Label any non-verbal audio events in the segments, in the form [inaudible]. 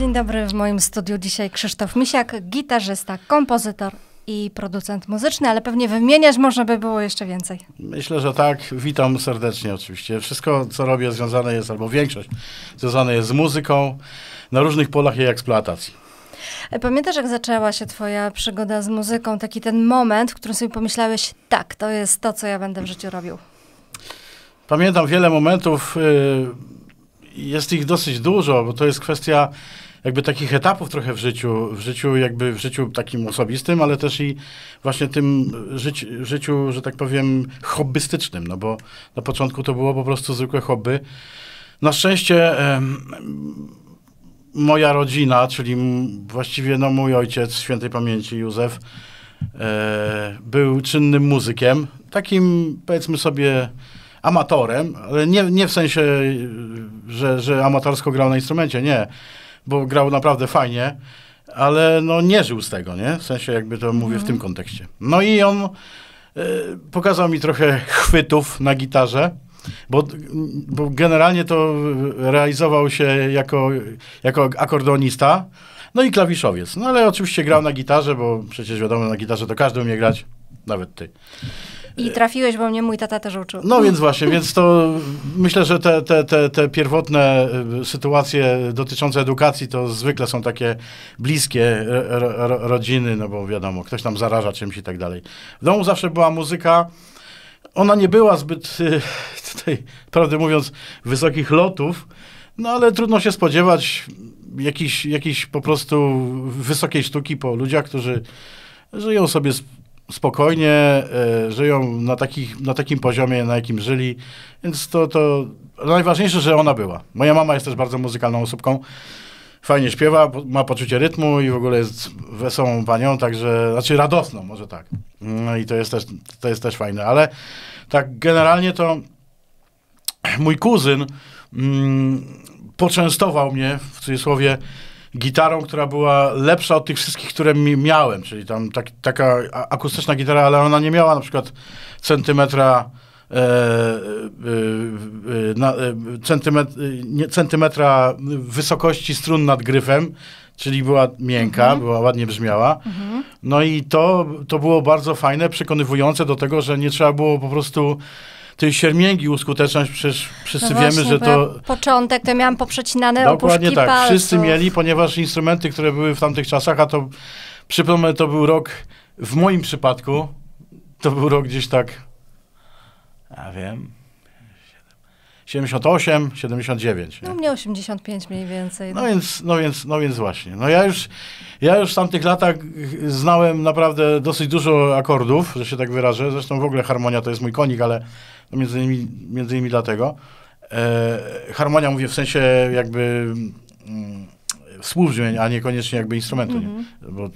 Dzień dobry, w moim studiu dzisiaj Krzysztof Misiak, gitarzysta, kompozytor i producent muzyczny, ale pewnie wymieniać można by było jeszcze więcej. Myślę, że tak. Witam serdecznie oczywiście. Wszystko, co robię, związane jest, albo większość, związane jest z muzyką na różnych polach jej eksploatacji. Pamiętasz, jak zaczęła się twoja przygoda z muzyką? Taki ten moment, w którym sobie pomyślałeś, tak, to jest to, co ja będę w życiu robił. Pamiętam wiele momentów, y, jest ich dosyć dużo, bo to jest kwestia jakby takich etapów trochę w życiu, w życiu jakby w życiu takim osobistym, ale też i właśnie tym życiu, że tak powiem, hobbystycznym, no bo na początku to było po prostu zwykłe hobby. Na szczęście moja rodzina, czyli właściwie no mój ojciec świętej pamięci Józef, e, był czynnym muzykiem, takim powiedzmy sobie amatorem, ale nie, nie w sensie, że, że amatorsko grał na instrumencie, nie bo grał naprawdę fajnie, ale no nie żył z tego, nie? W sensie jakby to mówię w tym mhm. kontekście. No i on y, pokazał mi trochę chwytów na gitarze. Bo, bo generalnie to realizował się jako, jako akordonista, no i klawiszowiec. No ale oczywiście grał na gitarze, bo przecież wiadomo, na gitarze to każdy umie grać, nawet ty. I trafiłeś, bo mnie mój tata też uczył. No więc właśnie, więc to myślę, że te, te, te, te pierwotne y, sytuacje dotyczące edukacji to zwykle są takie bliskie rodziny, no bo wiadomo, ktoś tam zaraża czymś i tak dalej. W domu zawsze była muzyka. Ona nie była zbyt, y, [laughs] tutaj, prawdę mówiąc, wysokich lotów, no ale trudno się spodziewać jakiejś, jakiejś po prostu wysokiej sztuki po ludziach, którzy żyją sobie spokojnie y, żyją na, takich, na takim poziomie, na jakim żyli. Więc to, to najważniejsze, że ona była. Moja mama jest też bardzo muzykalną osobką. Fajnie śpiewa, ma poczucie rytmu i w ogóle jest wesołą panią, także, znaczy radosną, może tak. No i to jest też, to jest też fajne, ale tak generalnie to mój kuzyn mm, poczęstował mnie, w cudzysłowie, gitarą, która była lepsza od tych wszystkich, które miałem, czyli tam tak, taka akustyczna gitara, ale ona nie miała na przykład centymetra E, e, e na, e, nie, centymetra wysokości strun nad gryfem, czyli była miękka, mhm. była ładnie brzmiała. Mhm. No i to, to było bardzo fajne, przekonywujące do tego, że nie trzeba było po prostu tej siermięgi uskuteczniać, przecież wszyscy no właśnie, wiemy, że to... Ja początek, to miałam poprzecinane Dokładnie tak, palców. wszyscy mieli, ponieważ instrumenty, które były w tamtych czasach, a to przypomnę, to był rok, w moim przypadku, to był rok gdzieś tak, ja wiem, 78, 79. Nie? No mnie 85 mniej więcej. No, no, więc, no, więc, no więc właśnie. No ja już, ja już w tamtych latach znałem naprawdę dosyć dużo akordów, że się tak wyrażę. Zresztą w ogóle harmonia to jest mój konik, ale no między innymi, między innymi dlatego. E, harmonia mówię w sensie jakby mm, współbrzmień, a niekoniecznie jakby instrumentu. Mm -hmm. nie? Mhm. Bo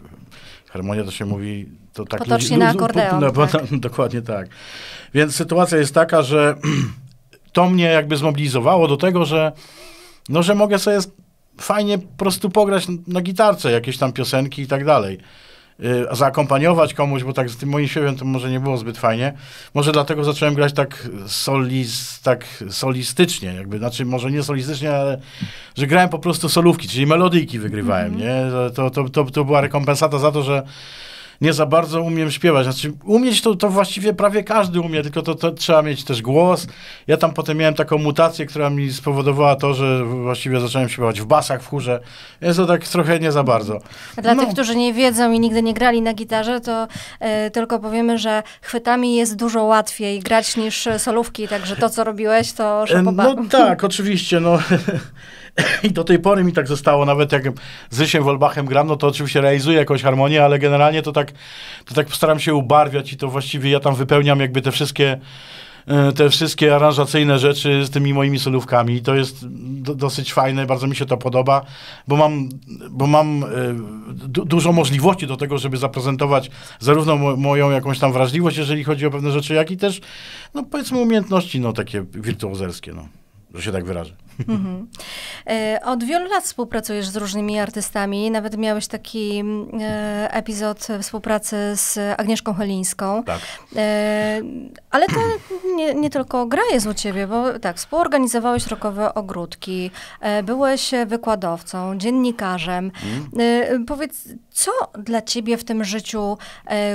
harmonia to się mówi to tak... Potocznie ludzi, na akordeon. [laughs] No, tak. [laughs] Dokładnie tak. Więc sytuacja jest taka, że [clears throat] to mnie jakby zmobilizowało do tego, że, no, że mogę sobie fajnie po prostu pograć na gitarce jakieś tam piosenki i tak dalej. Y, zaakompaniować komuś, bo tak z tym moim śpiewem to może nie było zbyt fajnie. Może dlatego zacząłem grać tak, solis, tak solistycznie, jakby, znaczy może nie solistycznie, ale że grałem po prostu solówki, czyli melodyjki wygrywałem, mm -hmm. nie? To, to, to, to była rekompensata za to, że nie za bardzo umiem śpiewać. Znaczy, umieć to, to właściwie prawie każdy umie, tylko to, to trzeba mieć też głos. Ja tam potem miałem taką mutację, która mi spowodowała to, że właściwie zacząłem śpiewać w basach, w chórze. Jest to tak trochę nie za bardzo. A dla no. tych, którzy nie wiedzą i nigdy nie grali na gitarze, to e, tylko powiemy, że chwytami jest dużo łatwiej grać niż solówki, także to, co robiłeś, to e, szapoba. No tak, oczywiście, no... [laughs] I do tej pory mi tak zostało, nawet jak z Zysiem Wolbachem gram, no to oczywiście realizuję jakąś harmonię, ale generalnie to tak, to tak staram się ubarwiać i to właściwie ja tam wypełniam jakby te wszystkie e, te wszystkie aranżacyjne rzeczy z tymi moimi solówkami. To jest do, dosyć fajne, bardzo mi się to podoba, bo mam, bo mam e, du, dużo możliwości do tego, żeby zaprezentować zarówno moją jakąś tam wrażliwość, jeżeli chodzi o pewne rzeczy, jak i też, no powiedzmy, umiejętności, no takie wirtuozerskie, no, że się tak wyrażę. Mhm. E, od wielu lat współpracujesz z różnymi artystami. Nawet miałeś taki mm, e, epizod współpracy z Agnieszką Helińską. Tak. E, ale to nie, nie tylko gra jest u ciebie, bo tak, współorganizowałeś rokowe ogródki, byłeś wykładowcą, dziennikarzem. Mm. Powiedz, co dla ciebie w tym życiu,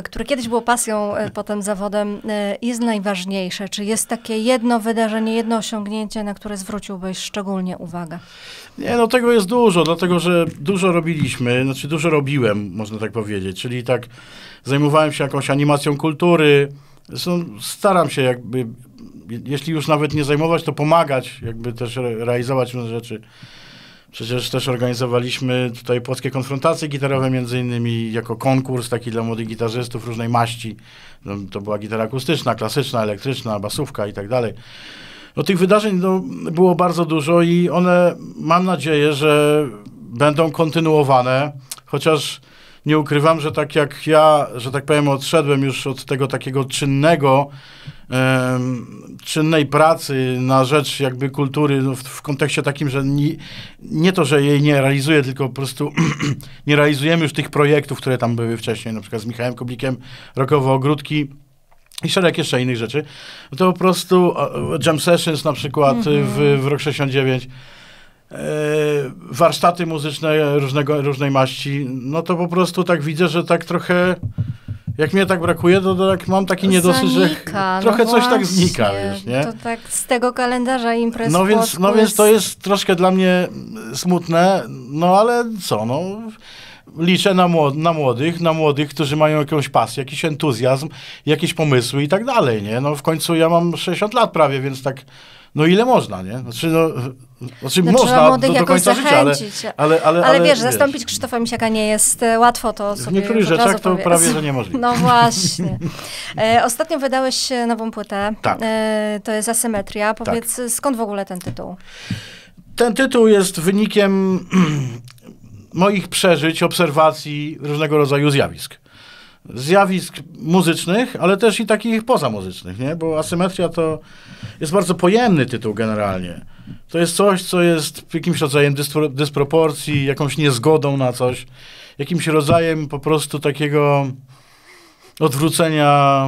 które kiedyś było pasją, mhm. potem zawodem, jest najważniejsze? Czy jest takie jedno wydarzenie, jedno osiągnięcie, na które zwróciłbyś szczególnie uwagę? Nie, no tego jest dużo, dlatego że dużo robiliśmy, znaczy dużo robiłem, można tak powiedzieć, czyli tak zajmowałem się jakąś animacją kultury, Zresztą staram się jakby, jeśli już nawet nie zajmować, to pomagać, jakby też realizować różne rzeczy. Przecież też organizowaliśmy tutaj polskie konfrontacje gitarowe, między innymi jako konkurs taki dla młodych gitarzystów różnej maści. No, to była gitara akustyczna, klasyczna, elektryczna, basówka i tak dalej. No, tych wydarzeń no, było bardzo dużo i one, mam nadzieję, że będą kontynuowane, chociaż nie ukrywam, że tak jak ja, że tak powiem, odszedłem już od tego takiego czynnego, um, czynnej pracy na rzecz jakby kultury no, w, w, kontekście takim, że ni, nie to, że jej nie realizuję, tylko po prostu [clears throat] nie realizujemy już tych projektów, które tam były wcześniej, na przykład z Michałem Kublikiem Rokowo Ogródki i szereg jeszcze innych rzeczy, to po prostu jam sessions na przykład mm-hmm. w, w rok 69, yy, warsztaty muzyczne różnego, różnej maści, no to po prostu tak widzę, że tak trochę jak mnie tak brakuje, to, to tak mam taki niedosyt, że no trochę no coś tak właśnie, tak znika, wiesz, nie? To tak z tego kalendarza imprez No więc, no więc to jest troszkę dla mnie smutne, no ale co, no liczę na, młod na młodych, na młodych, którzy mają jakąś pasję, jakiś entuzjazm, jakieś pomysły i tak dalej, nie? No w końcu ja mam 60 lat prawie, więc tak, no ile można, nie? Znaczy, no, znaczy no, można do, do końca zachęcić. życia, ale, ale, ale, ale, ale wiesz, wiesz, zastąpić Krzysztofa Misiaka nie jest e, łatwo, to sobie W niektórych rzeczach to powiedz. prawie, że niemożliwe. No właśnie. E, ostatnio wydałeś e, nową płytę, tak. E, to jest Asymetria. Tak. Powiedz, tak. skąd w ogóle ten tytuł? Ten tytuł jest wynikiem [clears throat] moich przeżyć, obserwacji różnego rodzaju zjawisk. Zjawisk muzycznych, ale też i takich pozamuzycznych, nie? bo asymetria to jest bardzo pojemny tytuł generalnie. To jest coś, co jest jakimś rodzajem dyspro dysproporcji, jakąś niezgodą na coś, jakimś rodzajem po prostu takiego odwrócenia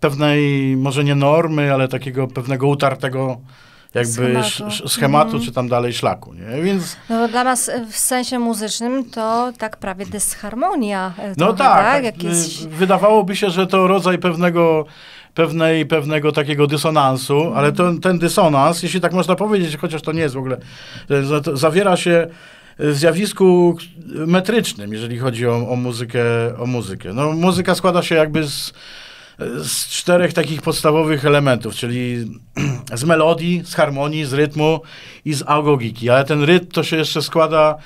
pewnej, może nie normy, ale takiego pewnego utartego jakby schematu, schematu mm. czy tam dalej szlaku, nie? Więc... No dla nas w sensie muzycznym to tak prawie dysharmonia. E, no trochę, tak, tak? Jak jest... wydawałoby się, że to rodzaj pewnego pewnej, pewnego takiego dysonansu, mm. ale to, ten dysonans, jeśli tak można powiedzieć, chociaż to nie jest w ogóle, e, zawiera się w zjawisku metrycznym, jeżeli chodzi o, o, muzykę, o muzykę. No, muzyka składa się jakby z z czterech takich podstawowych elementów, czyli [clears throat] z melodii, z harmonii, z rytmu i z agogiki. Ale ten rytm to się jeszcze składa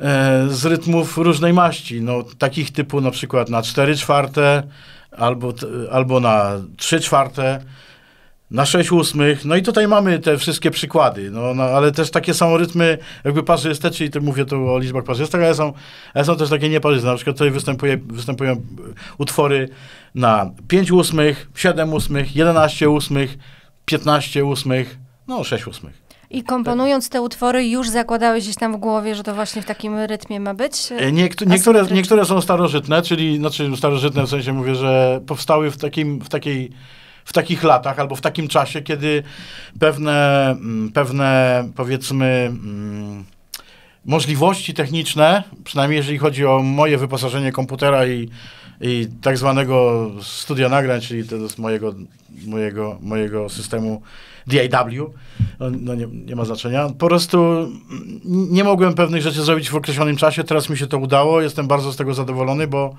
e, z rytmów różnej maści, no, takich typu na przykład na 4 czwarte albo, albo na 3 czwarte na 6 ósmych. No i tutaj mamy te wszystkie przykłady, no, no ale też takie są rytmy jakby parzyste, czyli to mówię tu o liczbach parzystych, ale są, ale są też takie nieparzyste. Na przykład tutaj występuje, występują e, utwory na 5 ósmych, 7 ósmych, 11 ósmych, 15 ósmych, no 6 ósmych. I komponując te utwory, już zakładałeś gdzieś tam w głowie, że to właśnie w takim rytmie ma być? Niektó niektóre, niektóre są starożytne, czyli znaczy starożytne w sensie mówię, że powstały w, takim, w takiej w takich latach albo w takim czasie, kiedy pewne, mm, pewne powiedzmy, mm, możliwości techniczne, przynajmniej jeżeli chodzi o moje wyposażenie komputera i, i tak zwanego studia nagrań, czyli tego mojego, mojego, mojego systemu DAW, no, no nie, nie, ma znaczenia. Po prostu nie mogłem pewnych rzeczy zrobić w określonym czasie, teraz mi się to udało, jestem bardzo z tego zadowolony, bo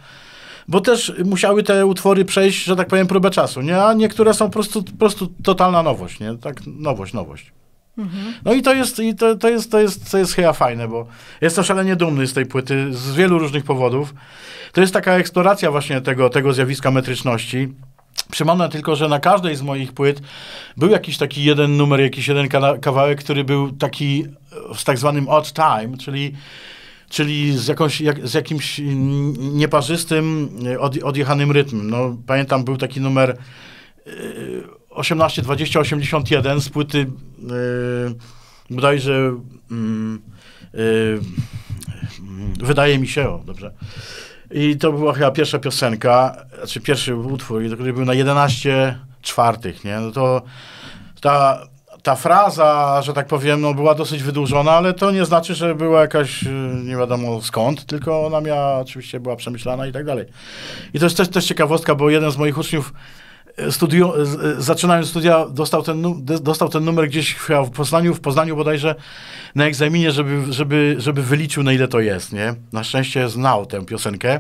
bo też musiały te utwory przejść, że tak powiem, próbę czasu, nie? A niektóre są po prostu, po prostu totalna nowość, nie? Tak, nowość, nowość. Mhm. No i to jest, i to, to, jest, to, jest, to jest chyba fajne, bo jestem szalenie dumny z tej płyty z wielu różnych powodów. To jest taka eksploracja właśnie tego, tego zjawiska metryczności. Przypomnę tylko, że na każdej z moich płyt był jakiś taki jeden numer, jakiś jeden kawałek, który był taki e, w tak zwanym odd time, czyli czyli z, jakąś, jak, z jakimś nieparzystym, e, odjechanym rytmem. No, pamiętam, był taki numer 18, 20, 81 z płyty yy, bodajże yy, wydaje mi się, o, dobrze. I to była chyba pierwsza piosenka, znaczy pierwszy utwór, który był na 11 czwartych, nie? No to ta ta fraza, że tak powiem, no, była dosyć wydłużona, ale to nie znaczy, że była jakaś y, nie wiadomo skąd, tylko ona miała, oczywiście była przemyślana i tak dalej. I to jest też, też ciekawostka, bo jeden z moich uczniów y, studiu, y, zaczynając studia, dostał ten, dostał ten numer gdzieś w Poznaniu, w Poznaniu bodajże na egzaminie, żeby, żeby, żeby wyliczył, na ile to jest, nie? Na szczęście znał tę piosenkę.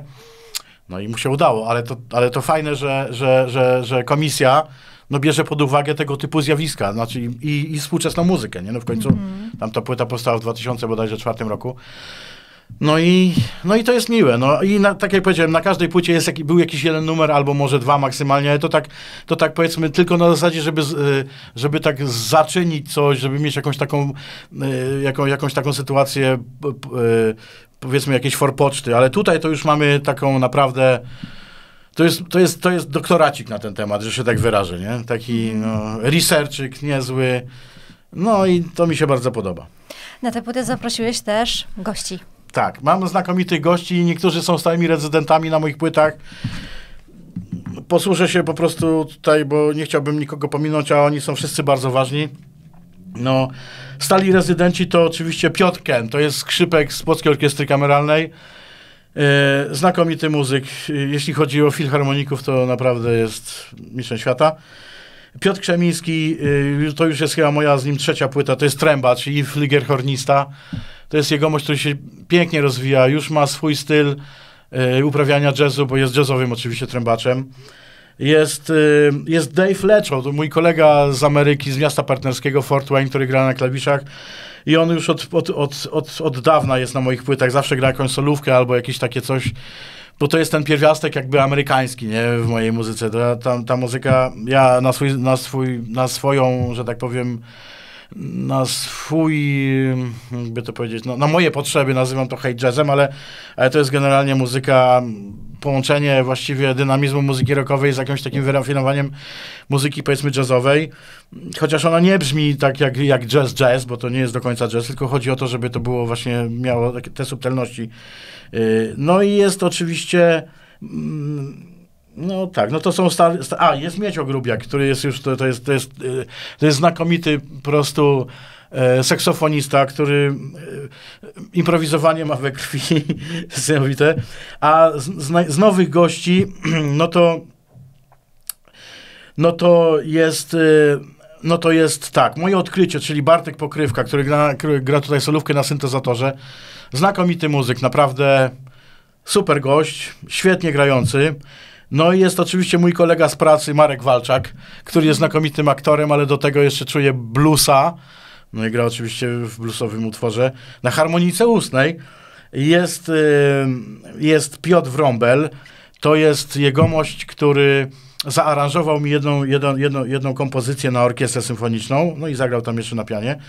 No i mu się udało, ale to, ale to fajne, że, że, że, że komisja no, bierze pod uwagę tego typu zjawiska, znaczy i, i współczesną muzykę, nie? No w końcu mhm. tam ta płyta powstała w 2000 bodajże czwartym roku. No i, no i to jest miłe. No i na, tak jak powiedziałem, na każdej płycie jest, był jakiś jeden numer, albo może dwa maksymalnie, ale to tak, to tak powiedzmy tylko na zasadzie, żeby, y, żeby tak zaczynić coś, żeby mieć jakąś taką, y, jaką, jakąś taką sytuację, y, powiedzmy jakieś forpoczty, ale tutaj to już mamy taką naprawdę to jest, to, jest, to jest doktoracik na ten temat, że się tak wyrażę, nie? Taki no, researchik niezły. No i to mi się bardzo podoba. Na tę płytę zaprosiłeś też gości. Tak, mam znakomitych gości, niektórzy są stałymi rezydentami na moich płytach. Posłużę się po prostu tutaj, bo nie chciałbym nikogo pominąć, a oni są wszyscy bardzo ważni. No, stali rezydenci to oczywiście Piotr Ken, to jest skrzypek z Polskiej Orkiestry Kameralnej. E, znakomity muzyk. E, jeśli chodzi o filharmoników, to naprawdę jest mistrzem świata. Piotr Krzemiński, e, to już jest chyba moja z nim trzecia płyta, to jest i czyli hornista. To jest jegomość, który się pięknie rozwija, już ma swój styl uprawiania jazzu, bo jest jazzowym oczywiście trębaczem. Jest, jest Dave Lecho, mój kolega z Ameryki, z miasta partnerskiego Fort Wayne, który gra na klawiszach i on już od, od, od, od, od dawna jest na moich płytach, zawsze gra jakąś solówkę albo jakieś takie coś, bo to jest ten pierwiastek jakby amerykański, nie, w mojej muzyce. Ta, ta, ta muzyka, ja na, swój, na, swój, na swoją, że tak powiem, na swój, jakby to powiedzieć, no, na moje potrzeby nazywam to hate jazzem, ale, ale to jest generalnie muzyka, połączenie właściwie dynamizmu muzyki rockowej z jakimś takim wyrafinowaniem muzyki powiedzmy jazzowej, chociaż ona nie brzmi tak jak, jak jazz jazz, bo to nie jest do końca jazz, tylko chodzi o to, żeby to było właśnie, miało te subtelności. Y, no i jest oczywiście... Mm, no tak, no to są stare... A, jest Miecio Grubiak, który jest już, to, to, jest, to, jest, y, to jest znakomity po prostu e, seksofonista, który e, improwizowanie ma we krwi, [laughs] niesamowite. A z, z, nowych gości, [clears throat] no to no to jest y, no to jest tak, moje odkrycie, czyli Bartek Pokrywka, który gra, gra tutaj solówkę na syntezatorze. Znakomity muzyk, naprawdę super gość, świetnie grający. No i jest oczywiście mój kolega z pracy, Marek Walczak, który jest znakomitym aktorem, ale do tego jeszcze czuje bluesa. No i gra oczywiście w bluesowym utworze. Na harmonice ustnej jest, y, jest Piotr Wrąbel. To jest jegomość, który zaaranżował mi jedną, jedną, jedną, jedną kompozycję na orkiestrę symfoniczną, no i zagrał tam jeszcze na pianie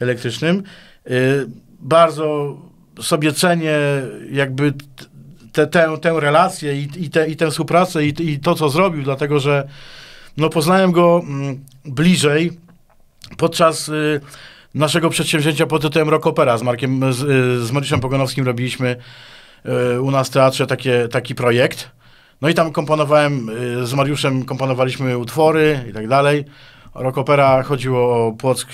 elektrycznym. Y, bardzo sobie cenię jakby te, tę, tę relację i, i, te, i tę współpracę i, i to, co zrobił, dlatego że no, poznałem go m, mm, bliżej podczas y, naszego przedsięwzięcia pod tytułem Rock Opera z Markiem, y, z, y, z Mariuszem Pogonowskim robiliśmy y, u nas w teatrze takie, taki projekt. No i tam komponowałem, y, z Mariuszem komponowaliśmy utwory i tak dalej. Rock Opera chodziło o Płock,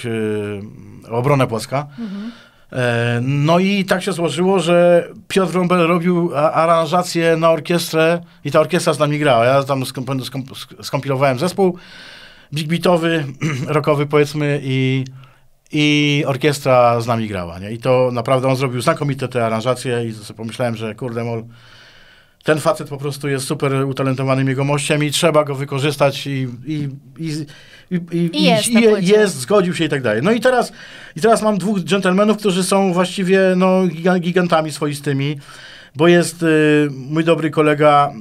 o obronę Płocka. Mhm. E, no i tak się złożyło, że Piotr Rombel robił aranżację na orkiestrę i ta orkiestra z nami grała. Ja tam skompilowałem zespół big beatowy, [clears throat] rockowy powiedzmy i, i orkiestra z nami grała. Nie? I to naprawdę on zrobił znakomite te aranżacje i pomyślałem, że kurde mol, ten facet po prostu jest super utalentowanym jegomościem i trzeba go wykorzystać i, i, i, i, i, I jest, i, tak jest, zgodził się i tak dalej. No i teraz, i teraz mam dwóch dżentelmenów, którzy są właściwie no, gigantami swoistymi, bo jest y, mój dobry kolega,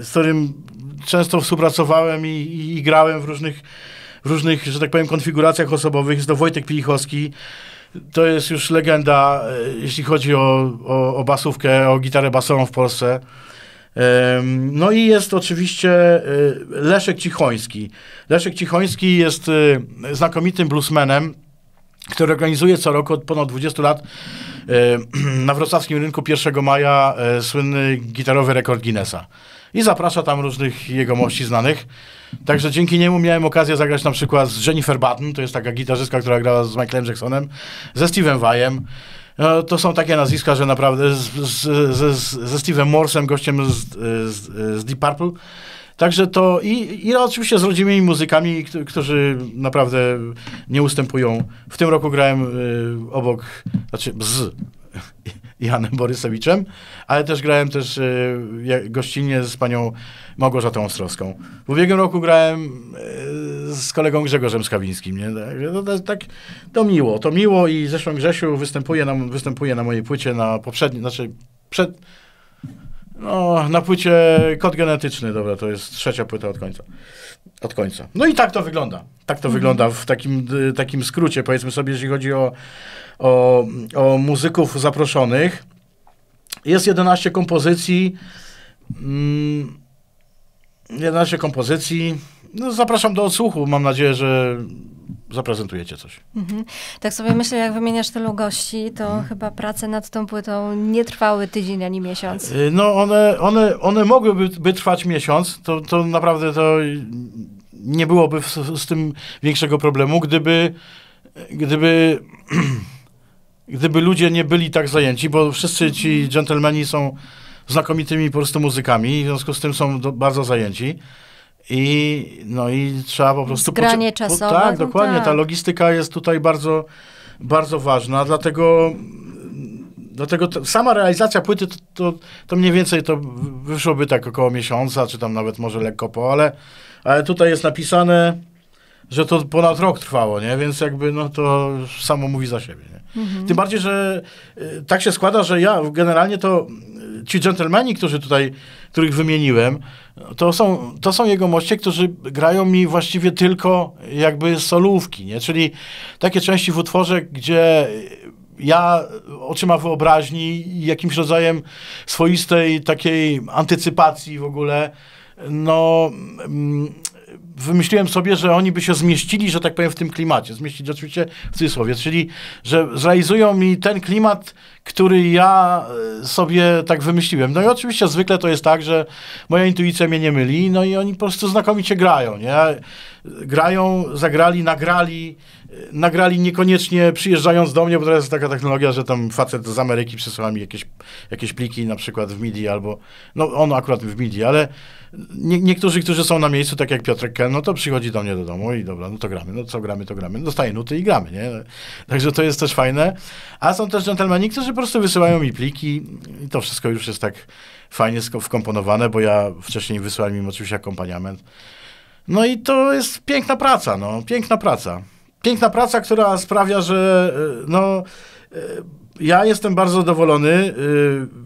z którym często współpracowałem i, i, i grałem w różnych, w różnych, że tak powiem, konfiguracjach osobowych, jest to Wojtek Pilichowski, to jest już legenda, y, jeśli chodzi o, o, o basówkę, o gitarę basową w Polsce. No i jest oczywiście e, Leszek Cichoński. Leszek Cichoński jest e, znakomitym bluesmenem, który organizuje co roku od ponad 20 lat e, [clears throat] na wrocławskim rynku 1 maja słynny gitarowy rekord Guinnessa. I zaprasza tam różnych jegomości znanych. Także dzięki niemu miałem okazję zagrać na przykład z Jennifer Button, to jest taka gitarzystka, która grała z Michaelem Jacksonem, ze Steve'em Wajem to są takie nazwiska, że naprawdę z, z, z, ze Steve'em Morsem, gościem z, z, z Deep Purple. Także to i, i oczywiście z rodzimymi muzykami, którzy naprawdę nie ustępują. W tym roku grałem y, obok, znaczy z [laughs] Janem Borysowiczem, ale też grałem też e, gościnnie z panią Małgorzatą Ostrowską. W ubiegłym roku grałem e, z kolegą Grzegorzem Skawińskim. Nie? Tak, to, tak, to miło, to miło i zresztą Grzesiu występuje na, występuje na mojej płycie na poprzedniej, znaczy przed, no, na płycie kod genetyczny, dobra, to jest trzecia płyta od końca. Od końca. No i tak to wygląda. Tak to mhm. wygląda w takim, takim skrócie, powiedzmy sobie, jeśli chodzi o, o, o muzyków zaproszonych. Jest 11 kompozycji. 11 mm, kompozycji. No, zapraszam do odsłuchu. Mam nadzieję, że zaprezentujecie coś. Mhm. Tak sobie myślę, jak wymieniasz tylu gości, to mhm. chyba prace nad tą płytą nie trwały tydzień ani miesiąc. Y, no one, one, one mogłyby by trwać miesiąc, to, to naprawdę to nie byłoby z tym większego problemu, gdyby, gdyby [clears throat] gdyby ludzie nie byli tak zajęci, bo wszyscy ci mhm. dżentelmeni są znakomitymi po prostu muzykami, w związku z tym są do, bardzo zajęci. I, no i trzeba po prostu... Granie tak, czasowe. No tak, dokładnie. tak. Ta logistyka jest tutaj bardzo, bardzo ważna, dlatego Dlatego to, sama realizacja płyty to, to, to, mniej więcej to wyszłoby tak około miesiąca, czy tam nawet może lekko po, ale, ale tutaj jest napisane, że to ponad rok trwało, nie? Więc jakby no to samo mówi za siebie, nie? Mhm. Tym bardziej, że y, tak się składa, że ja generalnie to ci dżentelmeni, którzy tutaj, których wymieniłem, to są, to są jegomoście, którzy grają mi właściwie tylko jakby solówki, nie? Czyli takie części w utworze, gdzie ja oczyma wyobraźni i jakimś rodzajem swoistej takiej antycypacji w ogóle, no... Mm, wymyśliłem sobie, że oni by się zmieścili, że tak powiem, w tym klimacie. Zmieścić oczywiście w cudzysłowie, czyli że zrealizują mi ten klimat, który ja e, sobie tak wymyśliłem. No i oczywiście zwykle to jest tak, że moja intuicja mnie nie myli, no i oni po prostu znakomicie grają, nie? grają, zagrali, nagrali, nagrali niekoniecznie przyjeżdżając do mnie, bo teraz jest taka technologia, że tam facet z Ameryki przysyła mi jakieś, jakieś pliki na przykład w MIDI albo, no on akurat w MIDI, ale nie, niektórzy, którzy są na miejscu, tak jak Piotrek Ken, no to przychodzi do mnie do domu i dobra, no to gramy, no co gramy, to gramy, dostaję nuty i gramy, nie? Także to jest też fajne. A są też dżentelmeni, którzy po prostu wysyłają mi pliki i to wszystko już jest tak fajnie wkomponowane, bo ja wcześniej wysłałem im oczywiście akompaniament, no i to jest piękna praca, no, piękna praca. Piękna praca, która sprawia, że y, no, y, ja jestem bardzo zadowolony, y,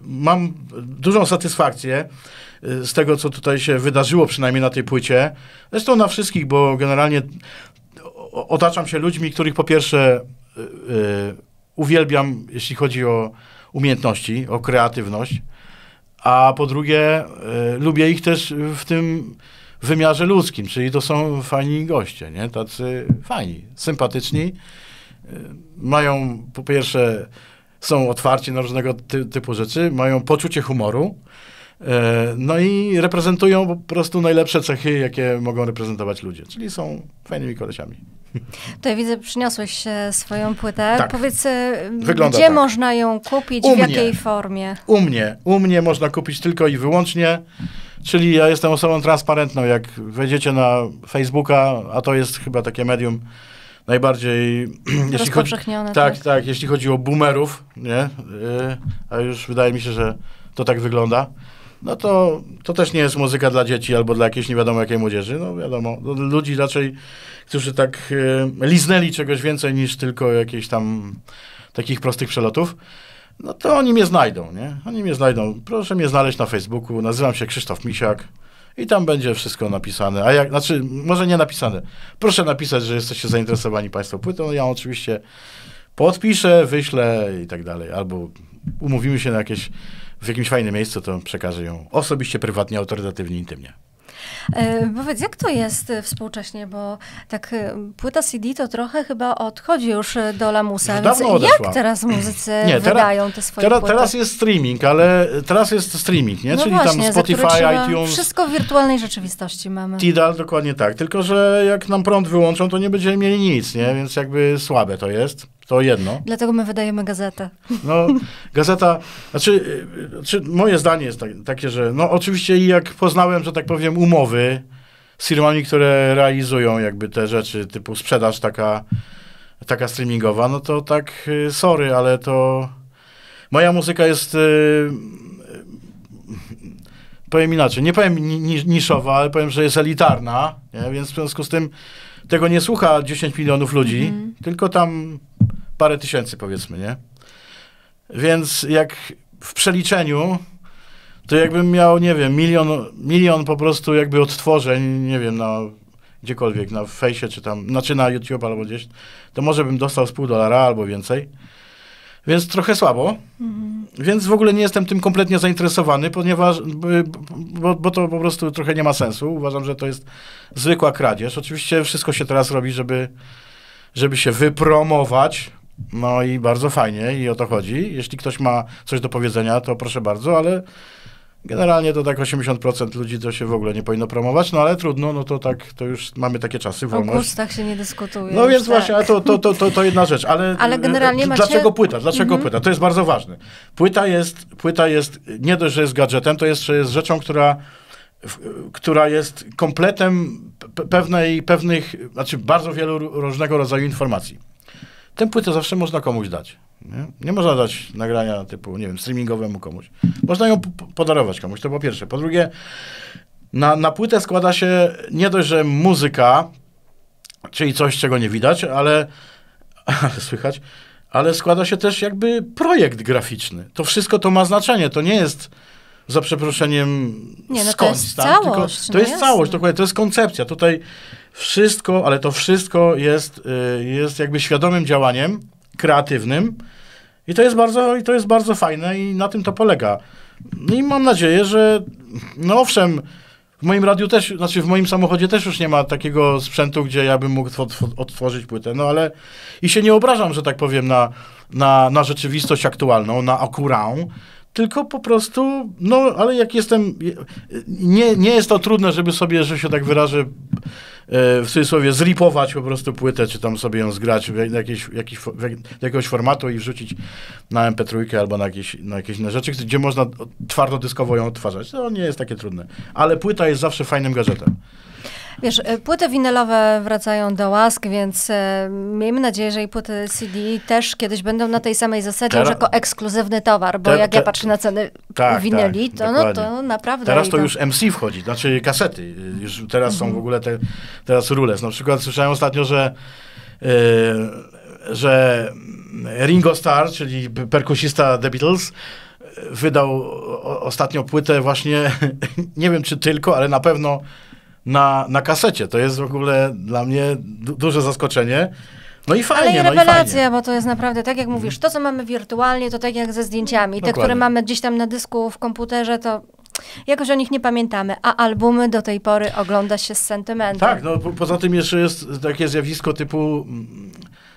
mam dużą satysfakcję z tego, co tutaj się wydarzyło, przynajmniej na tej płycie. Zresztą na wszystkich, bo generalnie otaczam się ludźmi, których po pierwsze uwielbiam, jeśli chodzi o umiejętności, o kreatywność, a po drugie lubię ich też w tym wymiarze ludzkim, czyli to są fajni goście, nie? Tacy fajni, sympatyczni. Y, mają po pierwsze, są otwarci na różnego ty typu rzeczy, mają poczucie humoru. E, no i reprezentują po prostu najlepsze cechy, jakie mogą reprezentować ludzie, czyli są fajnymi kolesiami. To ja widzę, przyniosłeś e, swoją płytę. Tak. Powiedz, e, Wygląda gdzie tak. można ją kupić, u w mnie, jakiej formie? U mnie. U mnie można kupić tylko i wyłącznie, czyli ja jestem osobą transparentną. Jak wejdziecie na Facebooka, a to jest chyba takie medium najbardziej... [clears throat] jeśli chodzi, tak, tak, tak, jeśli chodzi o boomerów, nie? Yy, a już wydaje mi się, że to tak wygląda no to, to też nie jest muzyka dla dzieci albo dla jakiejś nie wiadomo jakiej młodzieży. No wiadomo, no, ludzi raczej, którzy tak y, liznęli czegoś więcej niż tylko jakieś tam takich prostych przelotów, no to oni mnie znajdą, nie? Oni mnie znajdą. Proszę mnie znaleźć na Facebooku, nazywam się Krzysztof Misiak i tam będzie wszystko napisane. A jak, znaczy, może nie napisane. Proszę napisać, że jesteście zainteresowani Państwo płytą. Ja oczywiście podpiszę, wyślę i tak dalej. Albo umówimy się na jakieś w jakimś fajnym miejscu, to przekażę ją osobiście, prywatnie, autorytatywnie, intymnie. E, powiedz, jak to jest e, współcześnie, bo tak e, płyta CD to trochę chyba odchodzi już e, do lamusa, już więc jak teraz muzycy nie, wydają te swoje teraz, płyty? Teraz jest streaming, ale teraz jest streaming, nie? No Czyli właśnie, tam Spotify, iTunes. Wszystko w wirtualnej rzeczywistości mamy. Tidal, dokładnie tak, tylko że jak nam prąd wyłączą, to nie będziemy mieli nic, nie? Więc jakby słabe to jest. To jedno. Dlatego my wydajemy gazetę. No, gazeta, znaczy, y, znaczy moje zdanie jest tak, takie, że no oczywiście jak poznałem, że tak powiem, umowy z firmami, które realizują jakby te rzeczy typu sprzedaż taka, taka streamingowa, no to tak, y, sorry, ale to moja muzyka jest... Yy, powiem inaczej, nie powiem niszowa, ale powiem, że jest elitarna, nie? więc w związku z tym tego nie słucha 10 milionów ludzi, mm -hmm. tylko tam parę tysięcy powiedzmy, nie? Więc jak w przeliczeniu, to jakbym miał, nie wiem, milion, milion po prostu jakby odtworzeń, nie wiem, na gdziekolwiek, na fejsie czy tam, znaczy na YouTube albo gdzieś, to może bym dostał z pół dolara albo więcej. Więc trochę słabo. Mhm. Więc w ogóle nie jestem tym kompletnie zainteresowany, ponieważ, bo, bo, to po prostu trochę nie ma sensu. Uważam, że to jest zwykła kradzież. Oczywiście wszystko się teraz robi, żeby, żeby się wypromować, no i bardzo fajnie i o to chodzi. Jeśli ktoś ma coś do powiedzenia, to proszę bardzo, ale generalnie to tak 80% ludzi to się w ogóle nie powinno promować, no ale trudno, no to tak, to już mamy takie czasy, wolność. O gustach się nie dyskutuje. No więc tak. właśnie, to, to, to, to, to jedna rzecz, ale, ale e, generalnie macie... dlaczego płyta, dlaczego mhm. płyta? To jest bardzo ważne. Płyta jest, płyta jest, nie dość, że jest gadżetem, to jeszcze jest rzeczą, która która jest kompletem pewnej, pewnych, znaczy bardzo wielu różnego rodzaju informacji tę płytę zawsze można komuś dać. Nie? nie? można dać nagrania typu, nie wiem, streamingowemu komuś. Można ją podarować komuś, to po pierwsze. Po drugie, na, na płytę składa się nie dość, że muzyka, czyli coś, czego nie widać, ale, [laughs] ale słychać, ale składa się też jakby projekt graficzny. To wszystko to ma znaczenie, to nie jest za przeproszeniem nie, no skądś. To jest tak? całość. Tylko, to no jest jasne. całość, to jest koncepcja. Tutaj wszystko, ale to wszystko jest, y, jest jakby świadomym działaniem, kreatywnym i to jest bardzo, i to jest bardzo fajne i na tym to polega. No I mam nadzieję, że no owszem, w moim radiu też, znaczy w moim samochodzie też już nie ma takiego sprzętu, gdzie ja bym mógł odtworzyć płytę, no ale i się nie obrażam, że tak powiem, na, na, na rzeczywistość aktualną, na akurat. tylko po prostu, no ale jak jestem, nie, nie jest to trudne, żeby sobie, że się tak wyrażę, E, w cudzysłowie zripować po prostu płytę, czy tam sobie ją zgrać w, jakieś jakiś, w jakiegoś formatu i wrzucić na MP3 albo na jakieś, na jakieś inne rzeczy, gdzie można twardo dyskowo ją odtwarzać. To nie jest takie trudne. Ale płyta jest zawsze fajnym gadżetem. Wiesz, e, płyty winylowe wracają do łask, więc e, miejmy nadzieję, że i płyty CD też kiedyś będą na tej samej zasadzie, jako ekskluzywny towar, bo te, jak ja patrzę na ceny tak, tak winyli, tak, to, no, to naprawdę. Teraz idą. to już MC wchodzi, znaczy kasety. Y, już teraz mhm. są w mhm. ogóle te, teraz rules. Na przykład słyszałem ostatnio, że yy, że Ringo Starr, czyli perkusista The Beatles, wydał ostatnio płytę właśnie, [laughs] nie wiem czy tylko, ale na pewno na, na kasecie. To jest w ogóle dla mnie du duże zaskoczenie. No i fajnie. Ale no i rewelacja, no i bo to jest naprawdę, tak jak mówisz, to co mamy wirtualnie, to tak jak ze zdjęciami. Dokładnie. Te, które mamy gdzieś tam na dysku w komputerze, to jakoś o nich nie pamiętamy, a albumy do tej pory ogląda się z sentymentem. Tak, no po, poza tym jeszcze jest takie zjawisko typu mm,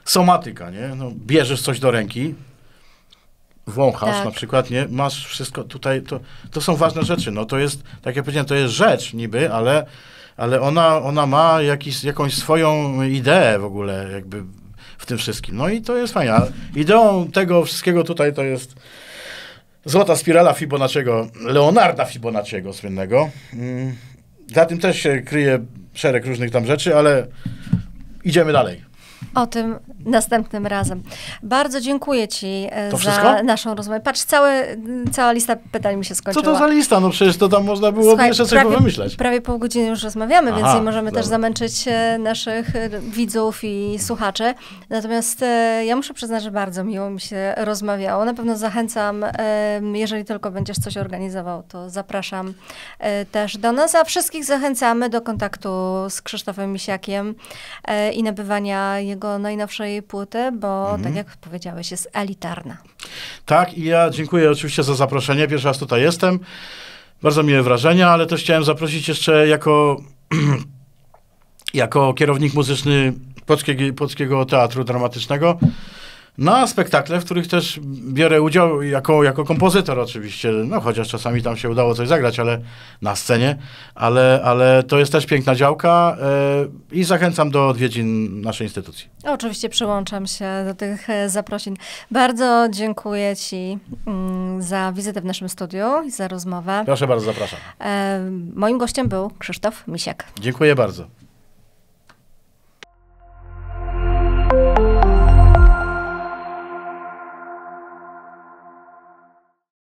somatyka, nie? No, bierzesz coś do ręki, wąchasz tak. na przykład, nie? Masz wszystko tutaj, to, to są ważne rzeczy, no to jest, tak jak powiedziałem, to jest rzecz niby, ale ale ona, ona ma jakiś, jakąś swoją ideę w ogóle jakby w tym wszystkim. No i to jest fajne. ideą tego wszystkiego tutaj to jest złota spirala Fibonacciego, Leonarda Fibonacciego słynnego. Mm, za tym też się kryje szereg różnych tam rzeczy, ale idziemy dalej. O tym następnym razem. Bardzo dziękuję Ci e, to za wszystko? naszą rozmowę. Patrz, całe, cała lista pytań mi się skończyła. Co to za lista? No przecież to tam można było Słuchaj, jeszcze coś wymyśleć. Prawie pół godziny już rozmawiamy, Aha, więc nie możemy dobra. też zamęczyć e, naszych e, widzów i słuchaczy. Natomiast ja muszę przyznać, że bardzo miło mi się rozmawiało. Na pewno zachęcam, jeżeli tylko będziesz coś organizował, to zapraszam też do nas, a wszystkich zachęcamy do kontaktu z Krzysztofem Misiakiem i nabywania jego najnowszej płyty, bo mhm. tak jak powiedziałeś, jest elitarna. Tak, i ja dziękuję oczywiście za zaproszenie. Pierwszy raz tutaj jestem. Bardzo miłe wrażenia, ale też chciałem zaprosić jeszcze jako, [clears throat] jako kierownik muzyczny Polskiego, Polskiego Teatru Dramatycznego na spektakle, w których też biorę udział jako, jako kompozytor oczywiście, no chociaż czasami tam się udało coś zagrać, ale na scenie, ale, ale to jest też piękna działka yy, i zachęcam do odwiedzin naszej instytucji. Oczywiście przyłączam się do tych e, zaprosin. Bardzo dziękuję Ci mm, za wizytę w naszym studiu i za rozmowę. Proszę bardzo, zapraszam. Yy, moim gościem był Krzysztof Misiak. Dziękuję bardzo.